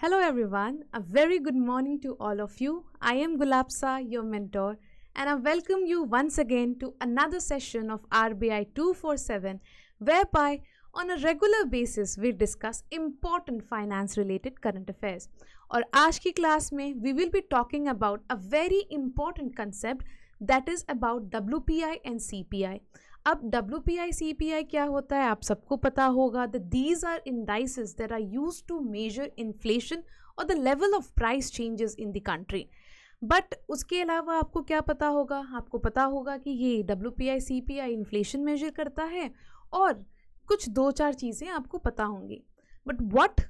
Hello everyone, a very good morning to all of you. I am Gulabsa, your mentor, and I welcome you once again to another session of RBI 247, whereby on a regular basis we discuss important finance related current affairs. Or, आज class, class we will be talking about a very important concept that is about WPI and CPI. अब W P I C P I क्या होता है आप सबको पता होगा the these are indices there are use to measure inflation और the level of price changes in the country but उसके अलावा आपको क्या पता होगा आपको पता होगा कि ये W P I C P I inflation measure करता है और कुछ दो चार चीज़ें आपको पता होंगी but what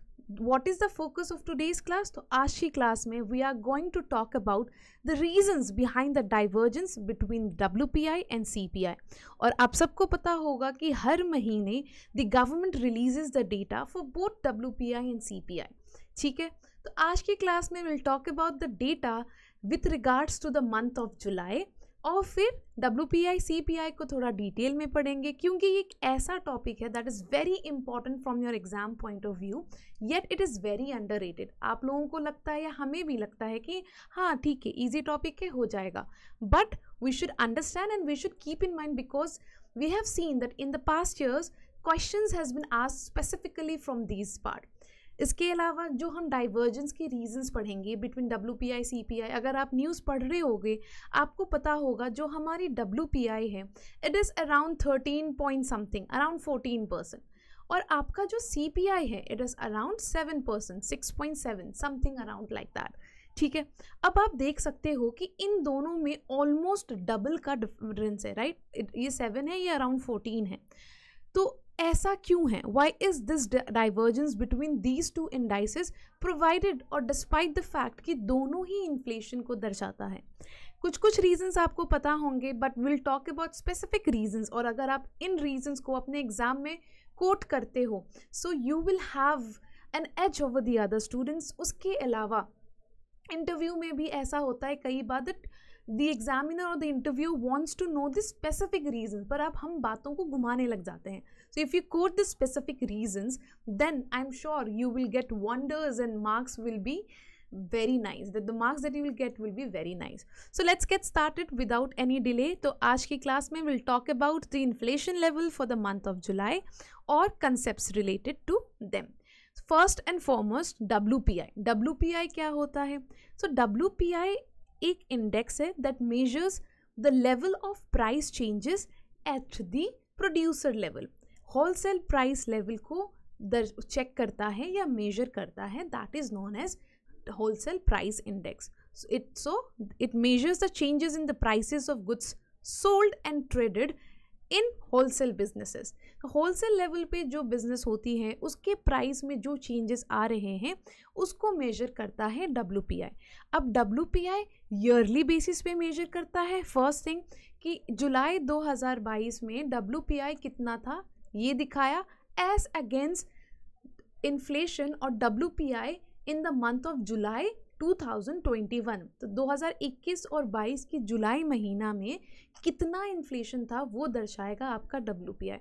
what is the focus of today's class तो आज की क्लास में we are going to talk about the reasons behind the divergence between W P I and C P I और आप सबको पता होगा कि हर महीने the government releases the data for both W P I and C P I ठीक है तो आज की क्लास में will talk about the data with regards to the month of July और फिर W P I C P I को थोड़ा डिटेल में पढ़ेंगे क्योंकि ये एक ऐसा टॉपिक है that is very important from your exam point of view yet it is very underrated आप लोगों को लगता है या हमें भी लगता है कि हाँ ठीक है ईजी टॉपिक है हो जाएगा but we should understand and we should keep in mind because we have seen that in the past years question has been ask specifically from this part इसके अलावा जो हम डाइवर्जेंस के रीजंस पढ़ेंगे between W P I C P I अगर आप news पढ़ रहे होगे आपको पता होगा जो हमारी डब्ल्यू पी आई है it is around thirteen point something around fourteen percent और आपका जो सी पी आई है it is around seven percent six point seven something around like that ठीक है अब आप देख सकते हो कि इन दोनों में ऑलमोस्ट डबल का डिफरेंस है राइट right? ये सेवन है ये अराउंड फोर्टीन है तो ऐसा क्यों है why is this divergence between these two indices provided और डिस्पाइट द फैक्ट कि दोनों ही इन्फ्लेशन को दर्शाता है कुछ कुछ रीजंस आपको पता होंगे but will talk about specific reasons और अगर आप इन रीजंस को अपने एग्जाम में कोट करते हो so you will have an edge over the other students उसके अलावा इंटरव्यू में भी ऐसा होता है कई बार दट दी एग्जामिनर और the interview wants to know this specific reason पर आप हम बातों को घुमाने लग जाते हैं So if you quote the specific reasons, then I'm sure you will get wonders and marks will be very nice that the marks that you will get will be very nice so let's get started without any delay So आज class, class में we'll talk about the inflation level for the month of July or concepts related to them First and foremost, WPI. WPI I W P I क्या होता है so W P आई एक index है that measures the level of wholesale price level को दर्ज check करता है या मेजर करता है that is known as wholesale price index it so it measures the changes in the prices of goods sold and traded in wholesale businesses wholesale level पे जो business होती है उसके प्राइस में जो चेंजेस आ रहे हैं उसको मेजर करता है डब्ल्यू अब डब्ल्यू ईयरली बेसिस पे मेजर करता है फर्स्ट थिंग कि जुलाई 2022 में डब्ल्यू कितना था ये दिखाया एज अगेंस्ट इन्फ्लेशन और W in the month of July 2021 तो 2021 और 22 की जुलाई महीना में कितना इन्फ्लेशन था वो दर्शाएगा आपका डब्ल्यू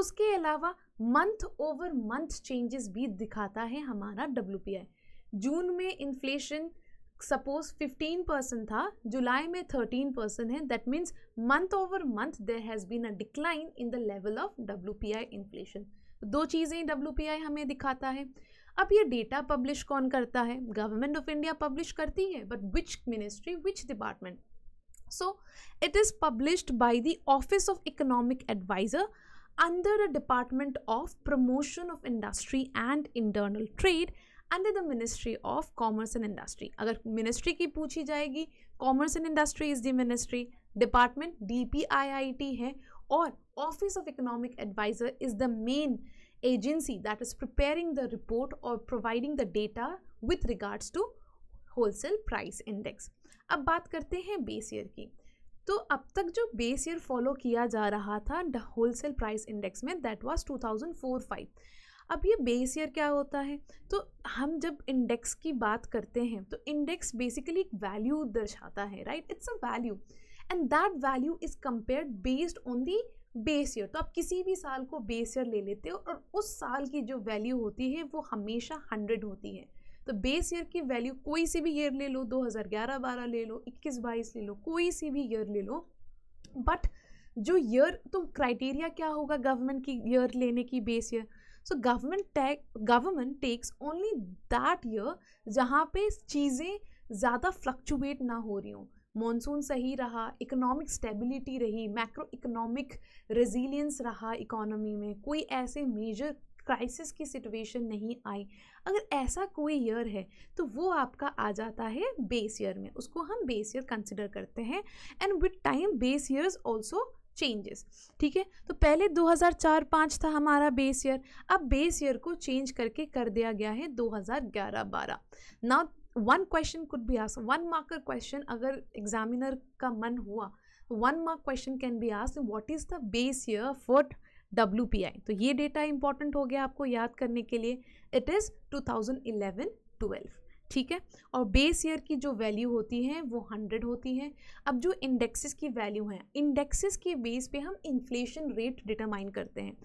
उसके अलावा मंथ ओवर मंथ चेंजेस भी दिखाता है हमारा डब्ल्यू जून में इन्फ्लेशन सपोज 15 परसेंट था जुलाई में 13 परसेंट है that means month over month there has been a decline in the level of W P I inflation दो चीज़ें डब्ल्यू पी आई हमें दिखाता है अब ये डेटा पब्लिश कौन करता है गवर्नमेंट ऑफ इंडिया पब्लिश करती है but which ministry which department so it is publish by the office of economic advisor under the department of promotion of industry and internal trade under the ministry of commerce and industry अगर ministry की पूछी जाएगी commerce and industry is the ministry department D P I I T है और office of economic advisor is the main agency that is preparing the report और providing the data with regards to wholesale price index अब बात करते हैं base year की तो अब तक जो बेस ईयर फॉलो किया जा रहा था होलसेल प्राइस इंडेक्स में that was two thousand four five अब ये बेस ईयर क्या होता है तो हम जब इंडेक्स की बात करते हैं तो इंडेक्स बेसिकली एक वैल्यू दर्शाता है right it's a value and that value is compared based on the base year तो आप किसी भी साल को बेस ईयर ले लेते हो और उस साल की जो वैल्यू होती है वो हमेशा हंड्रेड होती है तो बेस ईयर की वैल्यू कोई सी भी ईयर ले लो 2011-12 ले लो 21-22 ले लो कोई सी भी ईयर ले लो बट जो ईयर तो क्राइटेरिया क्या होगा गवर्नमेंट की ईयर लेने की base year so government take government takes only that year जहाँ पे चीज़ें ज़्यादा फ्लक्चुएट ना हो रही हों मॉनसून सही रहा इकोनॉमिक स्टेबिलिटी रही मैक्रो इकोनॉमिक रेजिलियंस रहा इकोनॉमी में कोई ऐसे मेजर क्राइसिस की सिचुएशन नहीं आई अगर ऐसा कोई ईयर है तो वो आपका आ जाता है बेस ईयर में उसको हम बेस ईयर कंसिडर करते हैं and with time base years also changes ठीक है तो पहले 2004-5 था हमारा बेस ईयर अब बेस ईयर को चेंज करके कर दिया गया है 2011-12 now one question could be ask one marker question अगर एग्जामिनर का मन हुआ one mark question can be ask what is the base year for W तो ये डेटा इंपॉर्टेंट हो गया आपको याद करने के लिए इट इज टू थाउजेंड ठीक है और बेस ईयर की जो वैल्यू होती है वो हंड्रेड होती है अब जो इंडेक्सेस की वैल्यू है इंडेक्सेस के बेस पे हम इन्फ्लेशन रेट डिटरमाइन करते हैं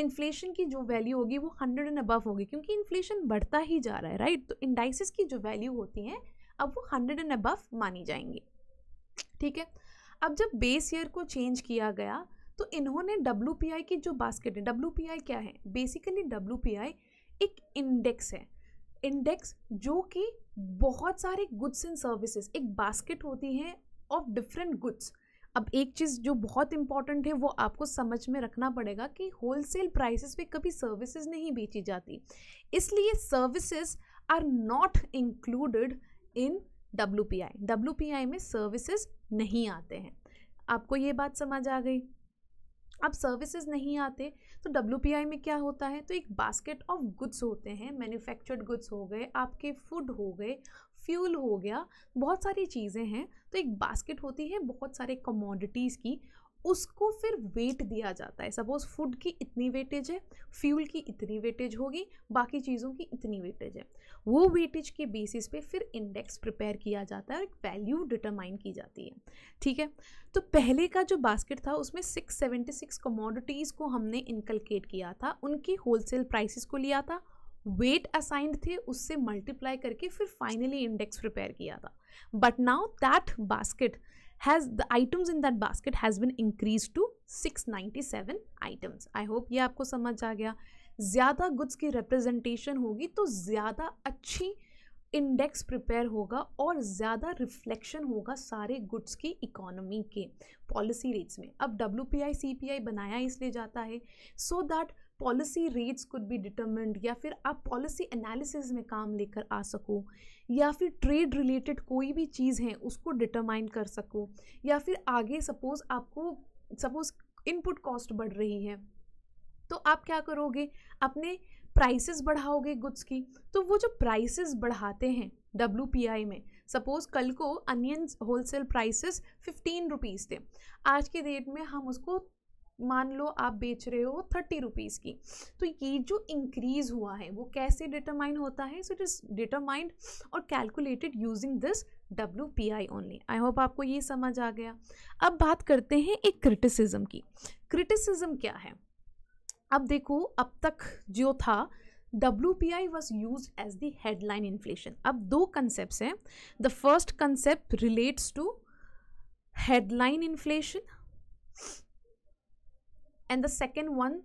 इन्फ्लेशन की जो वैल्यू होगी वो हंड्रेड एंड अबव होगी क्योंकि इन्फ्लेशन बढ़ता ही जा रहा है राइट तो इंडाइसिस की जो वैल्यू होती है अब वो हंड्रेड एंड अबव मानी जाएंगी ठीक है अब जब बेस ईयर को चेंज किया गया तो इन्होंने डब्ल्यू की जो बास्केट है डब्ल्यू क्या है बेसिकली डब्ल्यू एक इंडेक्स है इंडेक्स जो कि बहुत सारे गुड्स एंड सर्विसेज एक बास्केट होती है ऑफ डिफरेंट गुड्स अब एक चीज़ जो बहुत इंपॉर्टेंट है वो आपको समझ में रखना पड़ेगा कि होलसेल प्राइसेस पे कभी सर्विसेज नहीं बेची जाती इसलिए services are not included in W P I W P I में सर्विसेज नहीं आते हैं आपको ये बात समझ आ गई अब सर्विसेज नहीं आते तो डब्ल्यू में क्या होता है तो एक बास्केट ऑफ गुड्स होते हैं मैन्युफैक्चर्ड गुड्स हो गए आपके फूड हो गए फ्यूल हो गया बहुत सारी चीज़ें हैं तो एक बास्केट होती है बहुत सारे कमोडिटीज़ की उसको फिर वेट दिया जाता है सपोज फूड की इतनी वेटेज है फ्यूल की इतनी वेटेज होगी बाकी चीज़ों की इतनी वेटेज है वो वेटेज के बेसिस पे फिर इंडेक्स प्रिपेयर किया जाता है और एक वैल्यू डिटरमाइन की जाती है ठीक है तो पहले का जो बास्केट था उसमें 676 कमोडिटीज़ को हमने इनकलकेट किया था उनकी होलसेल प्राइसिस को लिया था वेट असाइंड थे उससे मल्टीप्लाई करके फिर फाइनली इंडेक्स प्रिपेयर किया था but now that basket has the items in that basket has been increase to six ninety seven items I hope ये आपको समझ आ गया ज़्यादा गुड्स की रिप्रेजेंटेशन होगी तो ज़्यादा अच्छी इंडेक्स प्रिपेयर होगा और ज़्यादा रिफ्लेक्शन होगा सारे गुड्स की इकोनॉमी के पॉलिसी रेट्स में अब W P I C P I बनाया इसलिए जाता है so so that policy rates could be determined या फिर आप पॉलिसी एनालिसिस में काम लेकर आ सको या फिर ट्रेड रिलेटेड कोई भी चीज़ है उसको डिटरमाइन कर सको या फिर आगे सपोज़ आपको सपोज़ इनपुट कॉस्ट बढ़ रही है तो आप क्या करोगे अपने प्राइसेस बढ़ाओगे गुड्स की तो वो जो प्राइसेस बढ़ाते हैं डब्ल्यू में सपोज़ कल को onion wholesale prices fifteen rupees थे आज के डेट में हम उसको मान लो आप बेच रहे हो थर्टी रुपीज़ की तो ये जो इंक्रीज़ हुआ है वो कैसे डिटरमाइन होता है सो इट इज़ डिटरमाइंड और calculated using this W P I only I hope आपको ये समझ आ गया अब बात करते हैं एक क्रिटिसिज्म की क्रिटिसिज्म क्या है अब देखो अब तक जो था W P I was use as the headline inflation अब दो कंसेप्ट हैं the first concept relates to headline inflation and the second one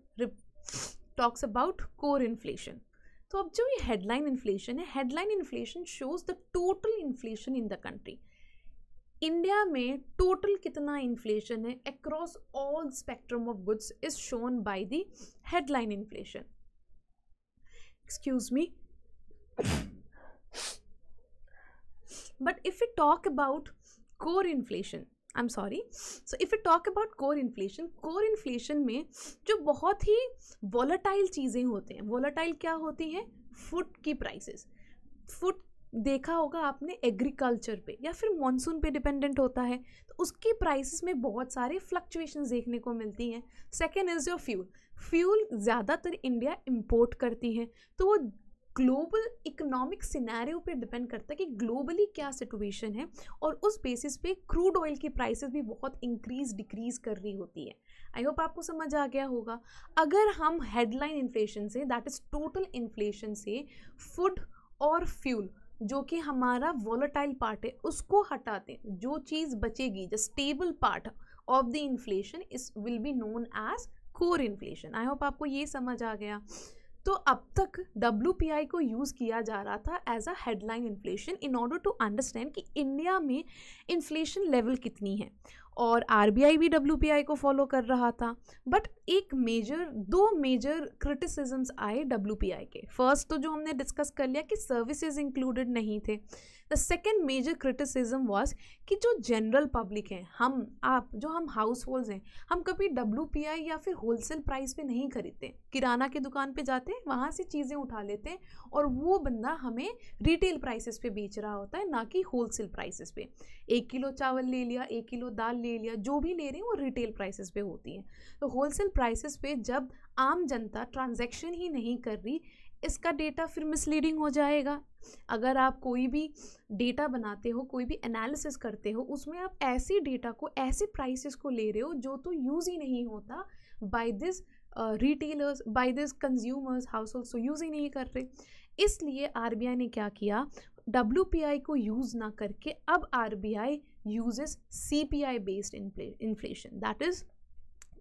talks about core inflation तो अब जो ये हेडलाइन इन्फ्लेशन है headline inflation shows the total inflation in the country India में total कितना इन्फ्लेशन है across all spectrum of goods is shown by the headline inflation excuse me but if you talk about core inflation I am sorry so if you talk about core inflation core inflation में जो बहुत ही volatile चीज़ें होते हैं volatile क्या होती हैं food की प्राइसेस फूड देखा होगा आपने एग्रीकल्चर पे या फिर मानसून पे डिपेंडेंट होता है तो उसकी प्राइसेस में बहुत सारे फ्लक्चुएशंस देखने को मिलती हैं second is your fuel fuel ज़्यादातर इंडिया इम्पोर्ट करती है तो वो ग्लोबल इकोनॉमिक सिनेरियो पे डिपेंड करता है कि ग्लोबली क्या सिचुएशन है और उस बेसिस पे क्रूड ऑयल की प्राइसेस भी बहुत इंक्रीज डिक्रीज कर रही होती है आई होप आपको समझ आ गया होगा अगर हम हेडलाइन इन्फ्लेशन से दैट इज़ टोटल इन्फ्लेशन से फूड और फ्यूल जो कि हमारा वॉलेटाइल पार्ट है उसको हटाते जो चीज़ बचेगी the stable part of the inflation इस will be known as core inflation I hope आपको ये समझ आ गया तो अब तक डब्ल्यू को यूज़ किया जा रहा था as a headline inflation in order to understand कि इंडिया में इन्फ्लेशन लेवल कितनी है और आर भी डब्ल्यू को फॉलो कर रहा था बट एक मेजर दो मेजर क्रिटिसिजम्स आए डब्ल्यू के फर्स्ट तो जो हमने डिस्कस कर लिया कि सर्विसेज इंक्लूडेड नहीं थे the second major criticism was कि जो जनरल पब्लिक हैं हम आप जो हम हाउस होल्ड हैं हम कभी डब्ल्यू पी आई या फिर होलसेल प्राइस पे नहीं खरीदते किराना की दुकान पे जाते हैं वहाँ से चीज़ें उठा लेते हैं और वो बंदा हमें रिटेल प्राइसेस पे बेच रहा होता है ना कि होलसेल प्राइसेस पे एक किलो चावल ले लिया एक किलो दाल ले लिया जो भी ले रहे हैं वो रिटेल प्राइसेस पे होती हैं तो होलसेल प्राइसेस पे जब आम जनता ट्रांजेक्शन ही नहीं कर रही इसका डेटा फिर मिसलीडिंग हो जाएगा अगर आप कोई भी डेटा बनाते हो कोई भी एनालिसिस करते हो उसमें आप ऐसी डेटा को ऐसे प्राइसेस को ले रहे हो जो तो यूज़ ही नहीं होता by this retailers by this consumers household so use ही नहीं कर रहे इसलिए आर ने क्या किया डब्ल्यू को यूज़ ना करके अब R B I uses C P I based inflation that is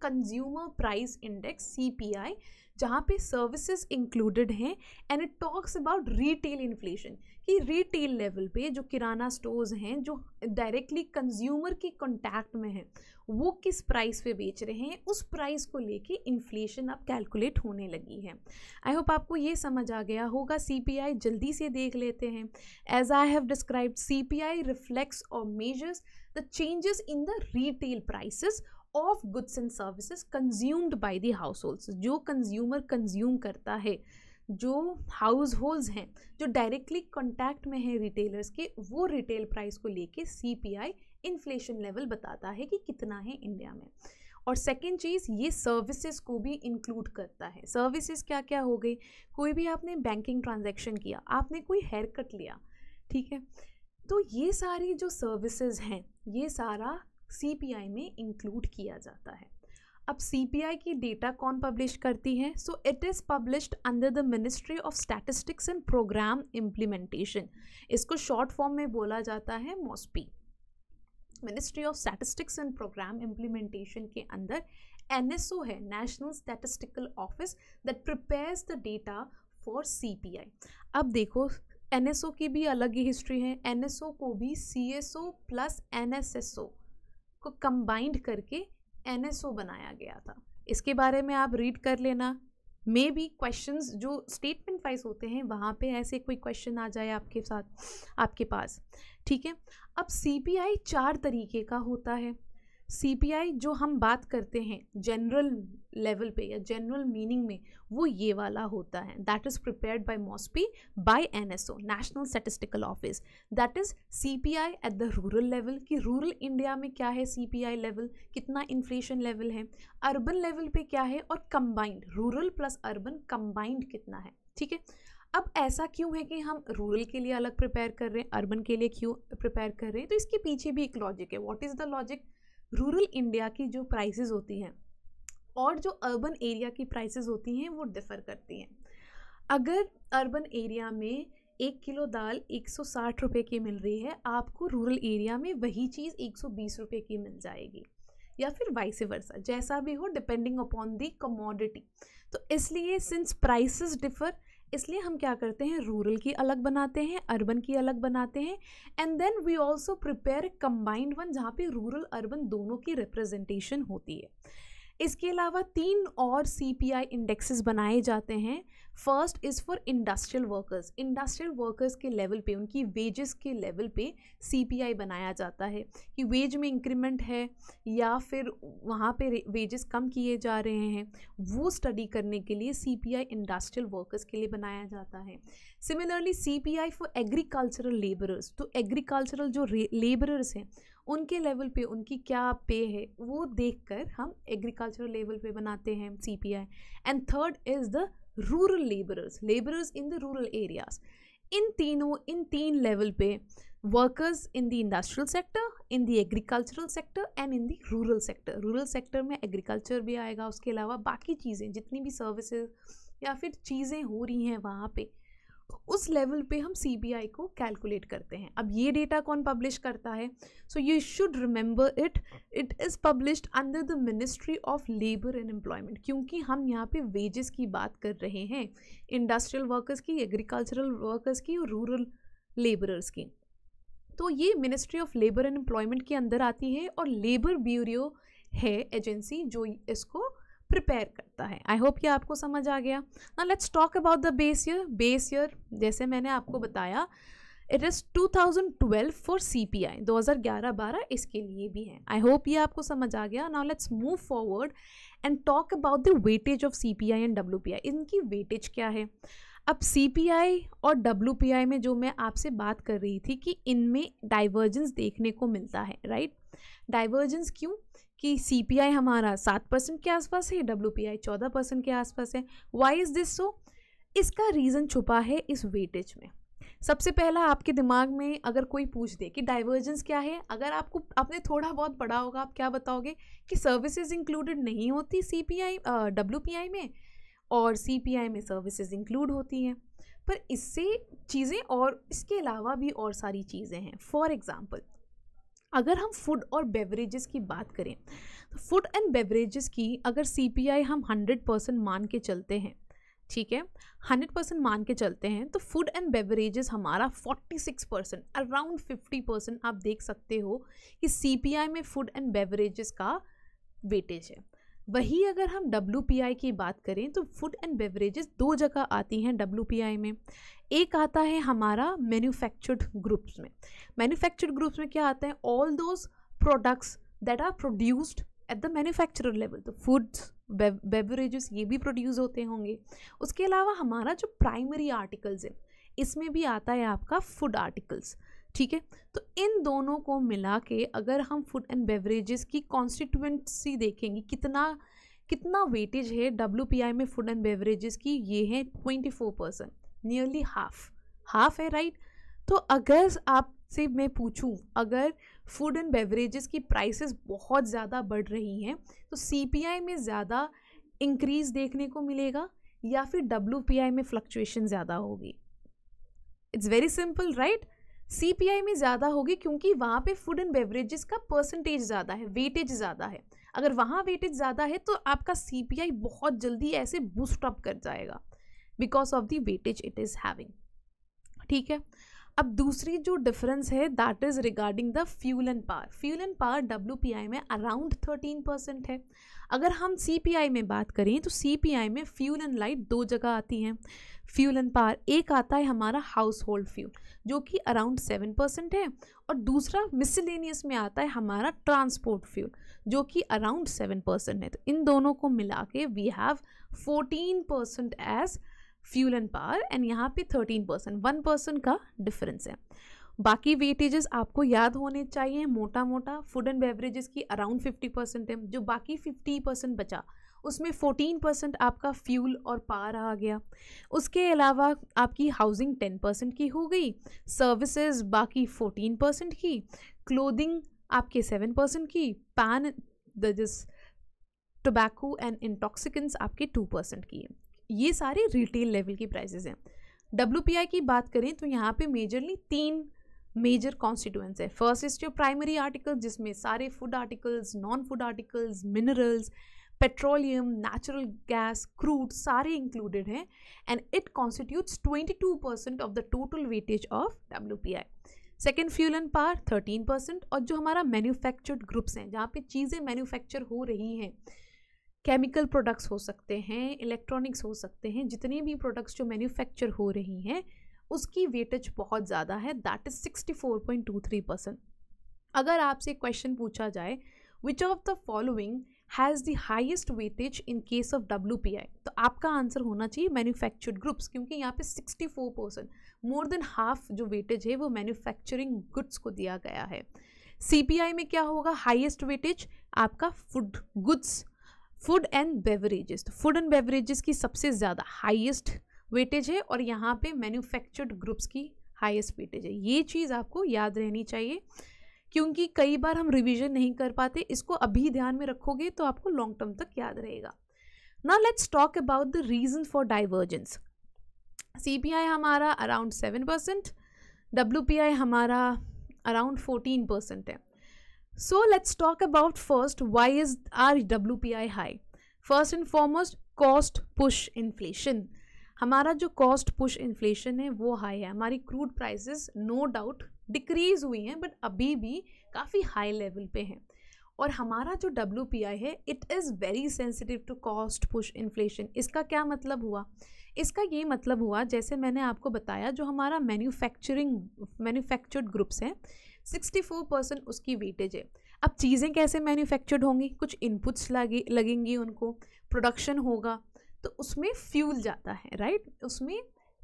consumer price index C P I जहाँ पे सर्विसेज इंक्लूडेड हैं and it talks about retail inflation कि रिटेल लेवल पे जो किराना स्टोर्स हैं जो डायरेक्टली कंज्यूमर के कॉन्टैक्ट में हैं वो किस प्राइस पे बेच रहे हैं उस प्राइस को लेके इन्फ्लेशन अब कैलकुलेट होने लगी है आई होप आपको ये समझ आ गया होगा सीपीआई जल्दी से देख लेते हैं as I have described CPI reflects और measures the changes in the retail prices of goods and services consumed by the households जो कंज्यूमर कंज्यूम करता है जो हाउस होल्ड्स हैं जो डायरेक्टली कॉन्टैक्ट में हैं रिटेलर्स के वो रिटेल प्राइस को लेके C P I inflation level बताता है कि कितना है इंडिया में और सेकेंड चीज़ ये सर्विसेज को भी इंक्लूड करता है सर्विसेज क्या क्या हो गई कोई भी आपने बैंकिंग ट्रांजेक्शन किया आपने कोई हेयर कट लिया ठीक है तो ये सारी जो सर्विसेज हैं ये सारा सी में इंक्लूड किया जाता है अब सी की डेटा कौन पब्लिश करती है so it is published under the ministry of statistics and programme implementation इसको शॉर्ट फॉर्म में बोला जाता है MoSPI ministry of statistics and programme implementation के अंदर एन है national statistical office that prepares the data for C अब देखो एन की भी अलग ही हिस्ट्री है एन को भी सी प्लस एन को कंबाइंड करके एन बनाया गया था इसके बारे में आप रीड कर लेना मे बी क्वेश्चन जो स्टेटमेंट वाइज होते हैं वहाँ पे ऐसे कोई क्वेश्चन आ जाए आपके साथ आपके पास ठीक है अब सी चार तरीके का होता है सी जो हम बात करते हैं जनरल लेवल पे या जनरल मीनिंग में वो ये वाला होता है that is prepared by MoSPI by NSO national statistical office that is I at the rural level कि रूरल इंडिया में क्या है सीपीआई लेवल कितना इन्फ्लेशन लेवल है अर्बन लेवल पे क्या है और combined rural plus urban combined कितना है ठीक है अब ऐसा क्यों है कि हम रूरल के लिए अलग प्रिपेयर कर रहे हैं अर्बन के लिए क्यों प्रिपेयर कर रहे हैं तो इसके पीछे भी एक लॉजिक है what is the logic rural India की जो प्राइसेस होती हैं और जो अर्बन एरिया की प्राइसेस होती हैं वो डिफ़र करती हैं अगर अर्बन एरिया में एक किलो दाल 160 रुपए की मिल रही है आपको रूरल एरिया में वही चीज़ 120 रुपए की मिल जाएगी या फिर वाइस वर्सा जैसा भी हो डिपेंडिंग अपॉन दी कमोडिटी तो इसलिए सिंस प्राइसेस डिफ़र इसलिए हम क्या करते हैं रूरल की अलग बनाते हैं अर्बन की अलग बनाते हैं and then we also prepare combined one जहाँ पे रूरल अर्बन दोनों की रिप्रेजेंटेशन होती है इसके अलावा तीन और सी पी आई इंडेक्सेस बनाए जाते हैं first is for industrial workers industrial workers के लेवल पे उनकी वेजेस के लेवल पे सीपीआई बनाया जाता है कि वेज में इंक्रीमेंट है या फिर वहाँ पे वेजेस कम किए जा रहे हैं वो स्टडी करने के लिए सीपीआई इंडस्ट्रियल वर्कर्स के लिए बनाया जाता है similarly CPI for agricultural labourers तो एग्रीकल्चरल जो लेबरर्स हैं उनके लेवल पे उनकी क्या पे है वो देखकर हम एग्रीकल्चरल लेवल पे बनाते हैं CPI and third is the rural labourers labourers in the rural areas इन तीनों इन तीन लेवल पे workers in the industrial sector in the agricultural sector and in the rural sector rural sector में agriculture भी आएगा उसके अलावा बाकी चीज़ें जितनी भी सर्विसेज या फिर चीज़ें हो रही हैं वहाँ पे तो उस लेवल पे हम सी को कैलकुलेट करते हैं अब ये डेटा कौन पब्लिश करता है so you should remember it it is published under the ministry of labour and employment क्योंकि हम यहाँ पे वेजेस की बात कर रहे हैं इंडस्ट्रियल वर्कर्स की एग्रीकल्चरल वर्कर्स की और रूरल लेबरर्स की तो ये ministry of labour and employment के अंदर आती है और लेबर ब्यूरो है एजेंसी जो इसको प्रिपेयर करता है आई होप ये आपको समझ आ गया ना let's talk about the base year base year जैसे मैंने आपको बताया it is 2012 for C P I दो हज़ार ग्यारह बारह इसके लिए भी है आई होप ये आपको समझ आ गया now let's move forward and talk about the weightage of C P I and W P I इनकी वेटेज क्या है अब सी पी आई और डब्ल्यू पी आई में जो मैं आपसे बात कर रही थी कि इनमें डाइवर्जेंस देखने को मिलता है राइट डाइवर्जेंस क्यों कि सी हमारा सात परसेंट के आसपास है डब्ल्यू पी आई चौदह परसेंट के आसपास है वाई इज़ दिस सो इसका रीज़न छुपा है इस वेटेज में सबसे पहला आपके दिमाग में अगर कोई पूछ दे कि डाइवर्जेंस क्या है अगर आपको आपने थोड़ा बहुत पढ़ा होगा आप क्या बताओगे कि सर्विसेज इंक्लूडेड नहीं होती C P I W P I में और सी पी आई में सर्विसेज इंक्लूड होती हैं पर इससे चीज़ें और इसके अलावा भी और सारी चीज़ें हैं फॉर एग्ज़ाम्पल अगर हम फूड और बेवरेजेस की बात करें तो फूड एंड बेवरेजेस की अगर सीपीआई हम 100 परसेंट मान के चलते हैं ठीक है 100 परसेंट मान के चलते हैं तो फूड एंड बेवरेजेस हमारा 46 परसेंट अराउंड 50 परसेंट आप देख सकते हो कि सीपीआई में फूड एंड बेवरेजेस का वेटेज है वही अगर हम डब्ल्यू की बात करें तो फूड एंड बेवरेजेस दो जगह आती हैं डब्ल्यू में एक आता है हमारा मैन्युफैक्चर्ड ग्रुप्स में मैन्युफैक्चर्ड ग्रुप्स में क्या आता है all those products that are produced at the manufacturer level तो फूड्स बेवरेजेस ये भी प्रोड्यूस होते होंगे उसके अलावा हमारा जो प्राइमरी आर्टिकल्स है इसमें भी आता है आपका फूड आर्टिकल्स ठीक है तो इन दोनों को मिला के अगर हम फूड एंड बेवरेजेस की कॉन्स्टिट्यूंसी देखेंगे कितना कितना वेटेज है डब्ल्यू में फूड एंड बेवरेजेस की ये है twenty four percent nearly half half है राइट तो अगर आपसे मैं पूछूं अगर फूड एंड बेवरेजेस की प्राइसेस बहुत ज़्यादा बढ़ रही हैं तो सी में ज़्यादा इंक्रीज देखने को मिलेगा या फिर डब्ल्यू में फ्लक्चुएशन ज़्यादा होगी it's very simple right CPI में ज़्यादा होगी क्योंकि वहाँ पे फूड एंड बेवरेजेस का परसेंटेज ज़्यादा है वेटेज ज़्यादा है अगर वहाँ वेटेज ज़्यादा है तो आपका सीपीआई बहुत जल्दी ऐसे बूस्टअप कर जाएगा because of the weightage it is having ठीक है अब दूसरी जो डिफरेंस है that is regarding the fuel and power fuel and power W में अराउंड थर्टीन परसेंट है अगर हम सी में बात करें तो सी में फ्यूल एंड लाइट दो जगह आती हैं फ्यूल एंड पावर एक आता है हमारा हाउस होल्ड फ्यूल जो कि अराउंड सेवन परसेंट है और दूसरा मिसलेनियस में आता है हमारा ट्रांसपोर्ट फ्यूल जो कि अराउंड सेवन परसेंट है तो इन दोनों को मिला के we have fourteen percent as fuel and power and यहाँ पे थर्टीन परसेंट वन परसेंट का डिफरेंस है बाकी वेटेजेस आपको याद होने चाहिए मोटा मोटा फूड एंड बेवरेजेस की अराउंड फिफ्टी परसेंट है जो बाकी फिफ्टी परसेंट बचा उसमें फोर्टीन परसेंट आपका फ्यूल और पावर आ गया उसके अलावा आपकी हाउसिंग टेन परसेंट की हो गई सर्विसेज बाकी फोर्टीन परसेंट की क्लोदिंग आपके सेवन परसेंट की pan this tobacco and intoxicants आपके टू परसेंट की है ये सारे रिटेल लेवल की प्राइसेस हैं डब्ल्यू की बात करें तो यहाँ पे मेजरली तीन मेजर कॉन्स्टिट्यूएंट्स है first is your primary article जिसमें सारे food articles non food articles minerals petroleum natural gas crude सारे इंक्लूडेड हैं and it constitutes 22 percent of the total weightage of W P I second fuel and power thirteen percent और जो हमारा manufactured groups हैं जहाँ पे चीज़ें manufacture हो रही हैं केमिकल प्रोडक्ट्स हो सकते हैं इलेक्ट्रॉनिक्स हो सकते हैं जितने भी प्रोडक्ट्स जो मैन्युफैक्चर हो रही हैं उसकी वेटेज बहुत ज़्यादा है that is sixty four point two three percent अगर आपसे क्वेश्चन पूछा जाए which of the following has the highest weightage in case of W P I तो आपका आंसर होना चाहिए मैन्युफैक्चर्ड ग्रुप्स क्योंकि यहाँ पे sixty four percent more than half जो वेटेज है वो मैन्युफैक्चरिंग गुड्स को दिया गया है सी पी आई में क्या होगा हाइएस्ट वेटेज आपका food goods food and beverages तो फूड एंड बेवरेजेस की सबसे ज़्यादा हाईएस्ट वेटेज है और यहाँ पे मैन्युफैक्चर्ड ग्रुप्स की हाईएस्ट वेटेज है ये चीज़ आपको याद रहनी चाहिए क्योंकि कई बार हम रिवीजन नहीं कर पाते इसको अभी ध्यान में रखोगे तो आपको लॉन्ग टर्म तक याद रहेगा ना let's talk about the reason for divergence C हमारा अराउंड सेवन परसेंट डब्ल्यू हमारा अराउंड फोर्टीन परसेंट है So let's talk about first why is our WPI high? First and foremost cost push inflation. हमारा जो cost push inflation है वो high है हमारी crude prices no doubt decrease हुई हैं बट अभी भी काफ़ी हाई लेवल पे हैं और हमारा जो डब्ल्यू पी आई है it is very sensitive to cost push inflation इसका क्या मतलब हुआ इसका ये मतलब हुआ जैसे मैंने आपको बताया जो हमारा मैन्युफैक्चरिंग मैन्युफैक्चर्ड ग्रुप्स हैं 64 परसेंट उसकी वेटेज है अब चीज़ें कैसे मैन्युफैक्चर्ड होंगी कुछ इनपुट्स लगे लगेंगी उनको प्रोडक्शन होगा तो उसमें फ्यूल जाता है राइट उसमें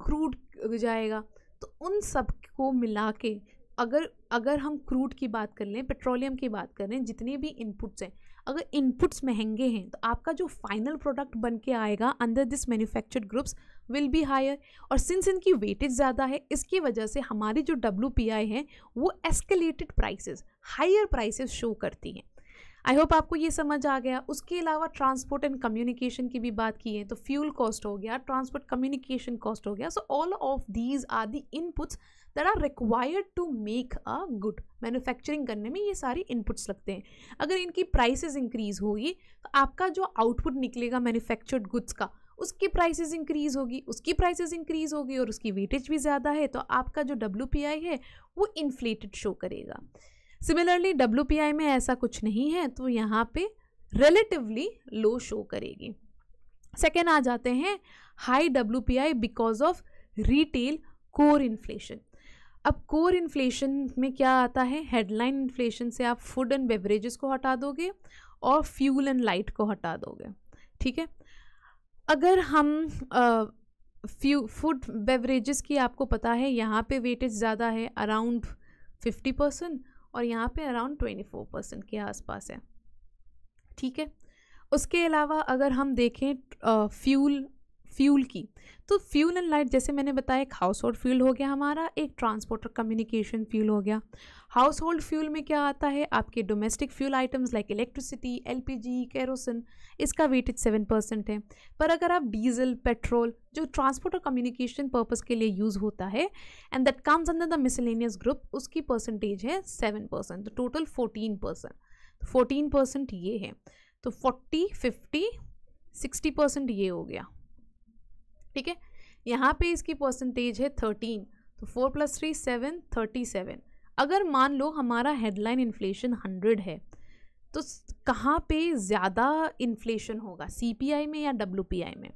क्रूड जाएगा तो उन सब को मिला के अगर अगर हम क्रूड की बात कर लें पेट्रोलियम की बात कर लें जितने भी इनपुट्स हैं अगर इनपुट्स महंगे हैं तो आपका जो फाइनल प्रोडक्ट बन के आएगा अंदर this manufactured groups will be higher और सिंस इनकी वेटेज ज़्यादा है इसकी वजह से हमारी जो डब्ल्यू है वो escalated prices higher prices show करती हैं आई होप आपको ये समझ आ गया उसके अलावा ट्रांसपोर्ट एंड कम्युनिकेशन की भी बात की है तो फ्यूल कॉस्ट हो गया ट्रांसपोर्ट कम्युनिकेशन कॉस्ट हो गया so all of these are the inputs that are required to make a good manufacturing करने में ये सारी इनपुट्स लगते हैं अगर इनकी प्राइसेस इंक्रीज़ होगी तो आपका जो आउटपुट निकलेगा मैन्युफैक्चर्ड गुड्स का उसकी प्राइसेस इंक्रीज़ होगी उसकी प्राइसेस इंक्रीज़ होगी और उसकी वेटेज भी ज़्यादा है तो आपका जो डब्ल्यू है वो इन्फ्लेटेड शो करेगा सिमिलरली डब्ल्यू में ऐसा कुछ नहीं है तो यहाँ पे रिलेटिवली लो शो करेगी सेकेंड आ जाते हैं high W because of retail core inflation अब कोर इन्फ्लेशन में क्या आता है हेडलाइन इन्फ्लेशन से आप फूड एंड बेवरेजेस को हटा दोगे और फ्यूल एंड लाइट को हटा दोगे ठीक है अगर हम फ्यू फूड बेवरेजेस की आपको पता है यहाँ पे वेटेज ज़्यादा है अराउंड फिफ्टी परसेंट और यहाँ पे अराउंड ट्वेंटी फोर परसेंट के आसपास है ठीक है उसके अलावा अगर हम देखें फ्यूल फ्यूल की तो फ्यूल एंड लाइट जैसे मैंने बताया एक हाउस होल्ड फ्यूल हो गया हमारा एक ट्रांसपोर्ट और कम्युनिकेशन फ्यूल हो गया हाउस होल्ड फ्यूल में क्या आता है आपके domestic fuel items like electricity L P G kerosene इसका वेटेज सेवन परसेंट है पर अगर आप डीजल पेट्रोल जो ट्रांसपोर्ट और कम्युनिकेशन पर्पज़ के लिए यूज़ होता है and that comes under the miscellaneous group उसकी परसेंटेज है सेवन परसेंट तो total fourteen percent fourteen percent ये है तो फोर्टी फिफ्टी सिक्सटी परसेंट ये हो गया ठीक है यहाँ पे इसकी परसेंटेज है थर्टीन तो four plus three seven thirty seven अगर मान लो हमारा हेडलाइन इन्फ्लेशन हंड्रेड है तो कहाँ पे ज़्यादा इन्फ्लेशन होगा सीपीआई में या डब्ल्यू में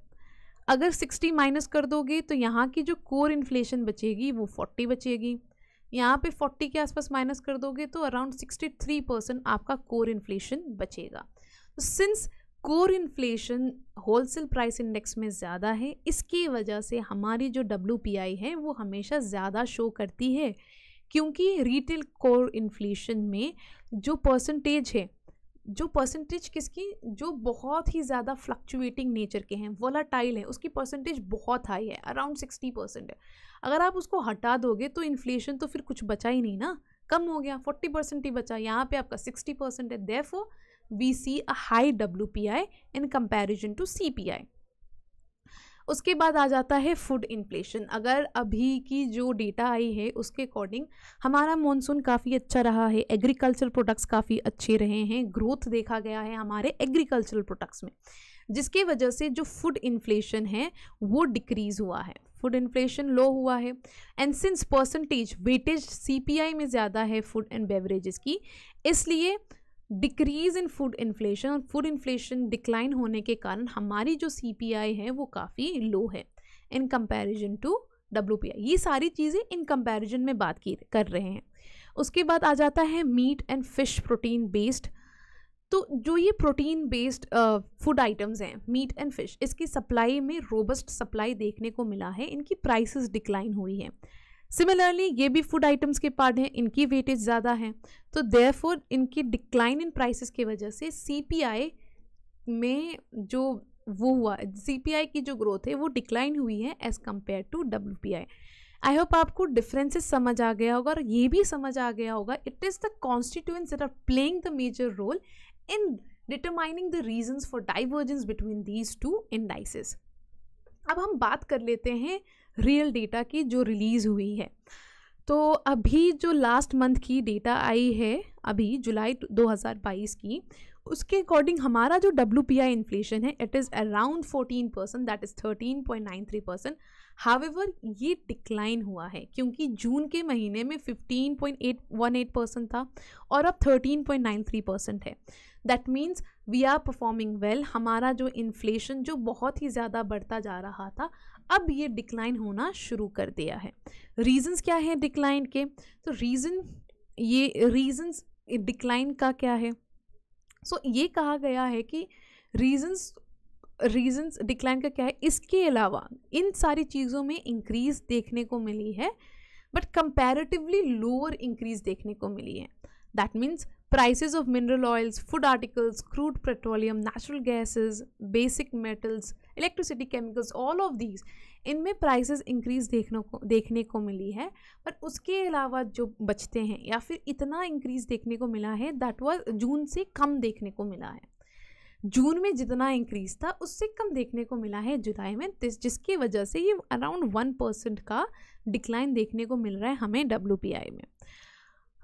अगर सिक्सटी माइनस कर दोगे तो यहाँ की जो कोर इन्फ्लेशन बचेगी वो फोर्टी बचेगी यहाँ पे 40 के आसपास माइनस कर दोगे तो अराउंड 63 परसेंट आपका कोर इन्फ्लेशन बचेगा तो since core inflation wholesale price index में ज़्यादा है इसकी वजह से हमारी जो डब्ल्यू है वो हमेशा ज़्यादा शो करती है क्योंकि रिटेल कोर इन्फ्लेशन में जो परसेंटेज है जो परसेंटेज किसकी जो बहुत ही ज़्यादा फ्लक्चुएटिंग नेचर के हैं वोलाटाइल है उसकी परसेंटेज बहुत हाई है अराउंड सिक्सटी परसेंट है अगर आप उसको हटा दोगे तो इन्फ्लेशन तो फिर कुछ बचा ही नहीं ना कम हो गया फोर्टी परसेंट ही बचा यहाँ पे आपका सिक्सटी परसेंट है देफो we see a high WPI in comparison to CPI. उसके बाद आ जाता है फूड इन्फ्लेशन अगर अभी की जो डेटा आई है उसके अकॉर्डिंग हमारा मॉनसून काफ़ी अच्छा रहा है एग्रीकल्चर प्रोडक्ट्स काफ़ी अच्छे रहे हैं ग्रोथ देखा गया है हमारे एग्रीकल्चरल प्रोडक्ट्स में जिसके वजह से जो फूड इन्फ्लेशन है वो डिक्रीज़ हुआ है फूड इन्फ्लेशन लो हुआ है and since percentage weightage CPI में ज़्यादा है फूड एंड बेवरेजेस की इसलिए डिक्रीज़ इन फूड इन्फ्लेशन और फूड इन्फ्लेशन डिक्लाइन होने के कारण हमारी जो सी है वो काफ़ी लो है इन कंपेरिजन टू डब्ल्यू ये सारी चीज़ें इन कंपेरिजन में बात की कर रहे हैं उसके बाद आ जाता है meat and fish protein based तो जो ये प्रोटीन बेस्ड फूड आइटम्स हैं मीट एंड फिश इसकी सप्लाई में रोबस्ट सप्लाई देखने को मिला है इनकी प्राइसेस डिक्लाइन हुई है सिमिलरली ये भी फूड आइटम्स के पार्ट हैं इनकी वेटेज ज़्यादा है तो देयरफॉर इनकी डिक्लाइन इन प्राइसेस की वजह से आई में जो वो हुआ आई की जो ग्रोथ है वो डिक्लाइन हुई है as compare to W I hope आपको डिफरेंसेस समझ आ गया होगा और ये भी समझ आ गया होगा it is the constituents that are playing the major role in determining the reasons for divergence between these two indices अब हम बात कर लेते हैं रियल डेटा की जो रिलीज़ हुई है तो अभी जो लास्ट मंथ की डेटा आई है अभी जुलाई 2022 की उसके अकॉर्डिंग हमारा जो डब्ल्यू पी आई इन्फ्लेशन है it is around 14 percent that is 13.93 percent however ये डिक्लाइन हुआ है क्योंकि जून के महीने में 15.818 परसेंट था और अब 13.93 परसेंट है that means we are performing well हमारा जो इन्फ्लेशन जो बहुत ही ज़्यादा बढ़ता जा रहा था अब ये डिक्लाइन होना शुरू कर दिया है रीजंस क्या हैं डिक्लाइन के तो रीज़न ये रीजंस डिक्लाइन का क्या है सो so, ये कहा गया है कि रीजंस रीजंस डिक्लाइन का क्या है इसके अलावा इन सारी चीज़ों में इंक्रीज़ देखने को मिली है बट कंपैरेटिवली लोअर इंक्रीज़ देखने को मिली है that means prices of mineral oils, food articles, crude petroleum, natural gases, basic metals, electricity chemicals all of these इनमें प्राइसेस इंक्रीज देखने को देखने को मिली है पर उसके अलावा जो बचते हैं या फिर इतना इंक्रीज देखने को मिला है दैट वाज जून से कम देखने को मिला है जून में जितना इंक्रीज था उससे कम देखने को मिला है जुलाई में जिसकी वजह से ये अराउंड वन परसेंट का डिक्लाइन देखने को मिल रहा है हमें डब्ल्यू में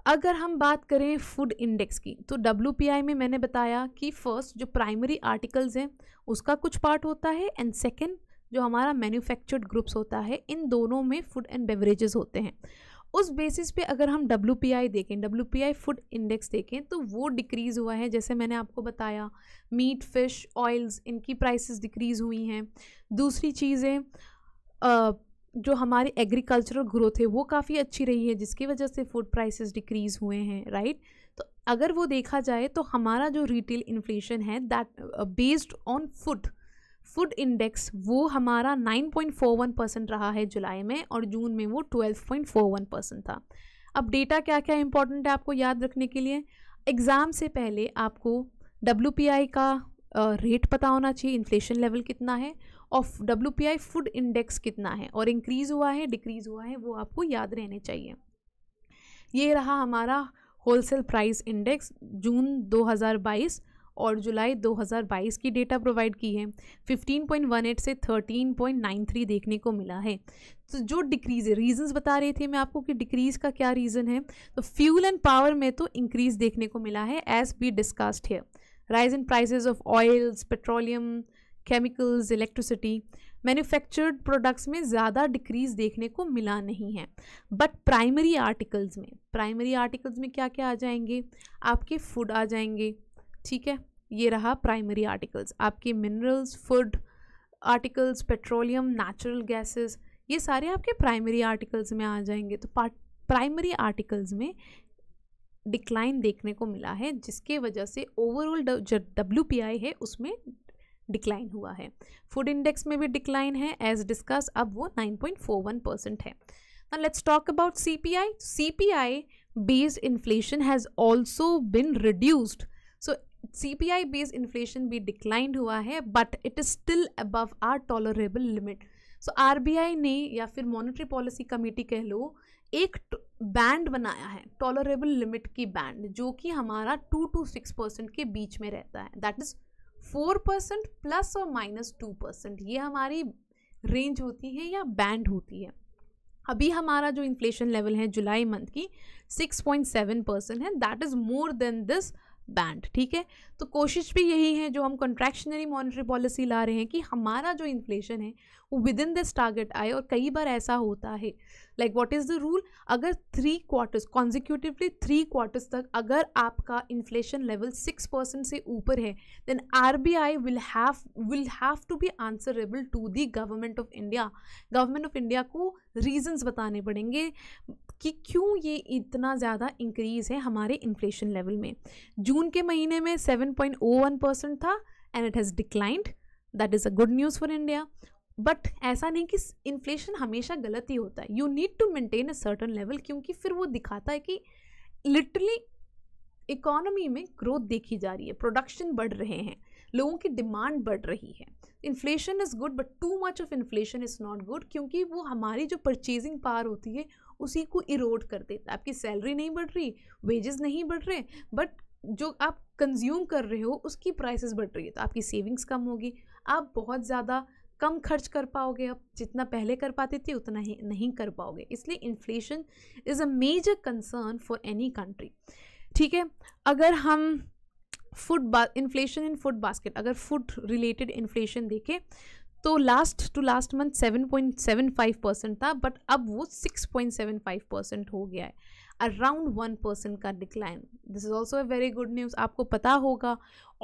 अगर हम बात करें फूड इंडेक्स की तो डब्ल्यू में मैंने बताया कि फ़र्स्ट जो प्राइमरी आर्टिकल्स हैं उसका कुछ पार्ट होता है एंड सेकेंड जो हमारा मैन्युफैक्चर्ड ग्रुप्स होता है इन दोनों में फूड एंड बेवरेजेस होते हैं उस बेसिस पे अगर हम डब्ल्यू देखें डब्ल्यू फूड इंडेक्स देखें तो वो डिक्रीज़ हुआ है जैसे मैंने आपको बताया मीट फिश ऑयल्स इनकी प्राइसेस डिक्रीज़ हुई हैं दूसरी चीज़ें जो हमारी एग्रीकल्चरल ग्रोथ है वो काफ़ी अच्छी रही है जिसकी वजह से फूड प्राइसेस डिक्रीज़ हुए हैं राइट तो अगर वो देखा जाए तो हमारा जो रिटेल इन्फ्लेशन है that based on food food index वो हमारा 9.41 परसेंट रहा है जुलाई में और जून में वो 12.41 परसेंट था अब डेटा क्या क्या इंपॉर्टेंट है आपको याद रखने के लिए एग्ज़ाम से पहले आपको डब्ल्यू का रेट uh, पता होना चाहिए इन्फ्लेशन लेवल कितना है ऑफ डब्ल्यू फूड इंडेक्स कितना है और इंक्रीज़ हुआ है डिक्रीज़ हुआ है वो आपको याद रहने चाहिए ये रहा हमारा होलसेल प्राइस इंडेक्स जून 2022 और जुलाई 2022 की डेटा प्रोवाइड की है 15.18 से 13.93 देखने को मिला है तो जो डिक्रीज़ है रीजंस बता रहे थे मैं आपको कि डिक्रीज़ का क्या रीज़न है तो फ्यूल एंड पावर में तो इंक्रीज़ देखने को मिला है एज़ बी डिस्कस्ड है rise in prices of oils petroleum chemicals electricity manufactured products में ज़्यादा डिक्रीज़ देखने को मिला नहीं है बट प्राइमरी आर्टिकल्स में प्राइमरी आर्टिकल्स में क्या क्या आ जाएंगे आपके फूड आ जाएंगे ठीक है ये रहा प्राइमरी आर्टिकल्स आपके minerals food articles petroleum natural gases ये सारे आपके प्राइमरी आर्टिकल्स में आ जाएंगे तो प्राइमरी आर्टिकल्स में डिक्लाइन देखने को मिला है जिसके वजह से ओवरऑल जो डब्ल्यू है उसमें डिक्लाइन हुआ है फूड इंडेक्स में भी डिक्लाइन है एज डिस्कस अब वो nine point four one percent है ना let's talk about C C P I P I based inflation has also been reduced so C P I based inflation भी declined हुआ है but it is still above our tolerable limit so R B I ने या फिर monetary policy committee कह लो एक band बनाया है टॉलरेबल लिमिट की बैंड जो कि हमारा टू टू सिक्स परसेंट के बीच में रहता है that is four percent plus और माइनस टू परसेंट ये हमारी रेंज होती है या बैंड होती है अभी हमारा जो इन्फ्लेशन लेवल है जुलाई मंथ की सिक्स पॉइंट सेवन परसेंट है that is more than this band ठीक है तो कोशिश भी यही है जो हम कंट्रैक्शनरी मॉनिटरी पॉलिसी ला रहे हैं कि हमारा जो इन्फ्लेशन है वो विद इन दिस टारगेट आए और कई बार ऐसा होता है like what is the rule अगर three quarters consecutively three quarters तक अगर आपका इन्फ्लेशन लेवल सिक्स परसेंट से ऊपर है then R B I will have will have to be answerable to the government of India government of India को reasons बताने पड़ेंगे कि क्यों ये इतना ज़्यादा इंक्रीज़ है हमारे इन्फ्लेशन लेवल में जून के महीने में 7.01 परसेंट था and it has declined that is a good news for India but ऐसा नहीं कि इन्फ्लेशन हमेशा गलत ही होता है you need to maintain a certain level क्योंकि फिर वो दिखाता है कि लिटरली इकोनॉमी में ग्रोथ देखी जा रही है प्रोडक्शन बढ़ रहे हैं लोगों की डिमांड बढ़ रही है inflation is good but too much of inflation is not good क्योंकि वो हमारी जो परचेजिंग पावर होती है उसी को इरोड कर देता है आपकी सैलरी नहीं बढ़ रही वेजेस नहीं बढ़ रहे बट जो आप कंज्यूम कर रहे हो उसकी प्राइसेस बढ़ रही है तो आपकी सेविंग्स कम होगी आप बहुत ज़्यादा कम खर्च कर पाओगे आप जितना पहले कर पाते थे उतना ही नहीं कर पाओगे इसलिए inflation is a major concern for any country ठीक है अगर हम फूड बा इन्फ्लेशन इन फूड बास्केट अगर फूड रिलेटेड इन्फ्लेशन देखें तो last to last month 7.75 percent था बट अब वो 6.75 परसेंट हो गया है अराउंड वन परसेंट का decline this is also a very good news आपको पता होगा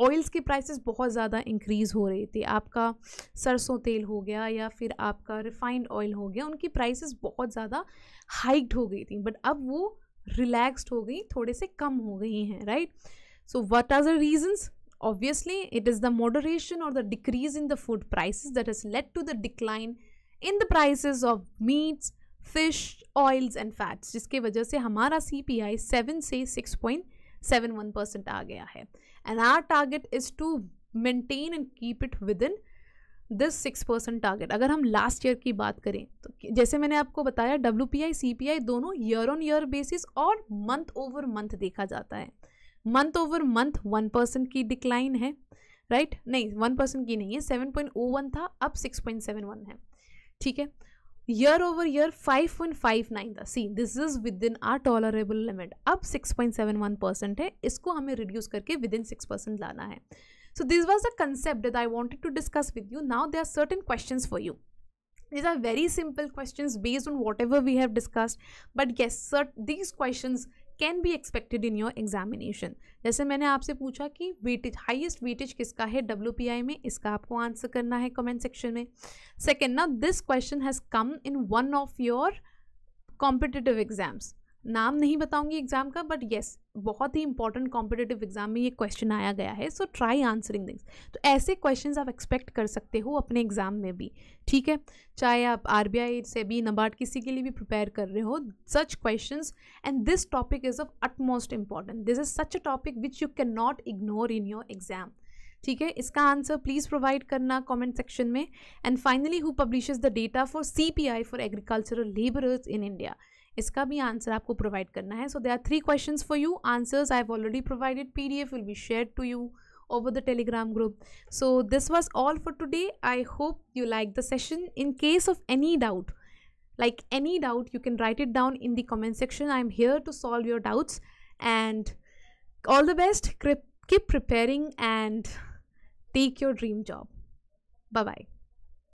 ऑयल्स की प्राइसेस बहुत ज़्यादा इंक्रीज़ हो रही थी आपका सरसों तेल हो गया या फिर आपका रिफाइंड ऑयल हो गया उनकी प्राइसेस बहुत ज़्यादा हाइक्ड हो गई थी बट अब वो रिलैक्सड हो गई थोड़े से कम हो गई हैं right so what are the reasons Obviously, it is the moderation or the decrease in the food prices that has led to the decline in the prices of meats, fish, oils and fats, jiske wajah se hamara cpi 7 se 6.71% aa gaya hai and our target is to maintain and keep it within this six percent target अगर हम last year की बात करें तो जैसे मैंने आपको बताया W P I C P I दोनों ईयर ऑन ईयर बेसिस और मंथ ओवर मंथ देखा जाता है month over month one percent की डिक्लाइन है राइट right? नहीं वन परसेंट की नहीं है सेवन पॉइंट ओ वन था अब सिक्स पॉइंट सेवन वन है ठीक है year over year five point five nine था see this is within our tolerable limit अब six point seven one percent है इसको हमें रिड्यूस करके विद इन सिक्स परसेंट लाना है so this was a concept that I wanted to discuss with you now there are certain question for you these are very simple question based on whatever we have discussed but guys sure these question can be expected in your examination जैसे मैंने आपसे पूछा कि weightage highest weightage किसका है W में इसका आपको आंसर करना है कमेंट सेक्शन में सेकेंड ना this question has come in one of your competitive exams नाम नहीं बताऊंगी एग्ज़ाम का बट येस बहुत ही इंपॉर्टेंट कॉम्पिटेटिव एग्जाम में ये क्वेश्चन आया गया है सो ट्राई आंसरिंग दिस तो ऐसे क्वेश्चन आप एक्सपेक्ट कर सकते हो अपने एग्जाम में भी ठीक है चाहे आप आर बी आई से भी नबार्ड किसी के लिए भी प्रिपेयर कर रहे हो such question and this topic is of utmost important this is such a topic which you can not ignore in your exam ठीक है इसका आंसर प्लीज़ प्रोवाइड करना कमेंट सेक्शन में and finally who publishes the data for C P I for agricultural labourers in India इसका भी answer आपको provide करना है so there are three question for you answers I have already provided P D F will be share to you over the Telegram group so this was all for today I hope you like the session in case of any doubt like any doubt you can write it down in the comment section I am here to solve your doubts and all the best keep preparing and take your dream job bye bye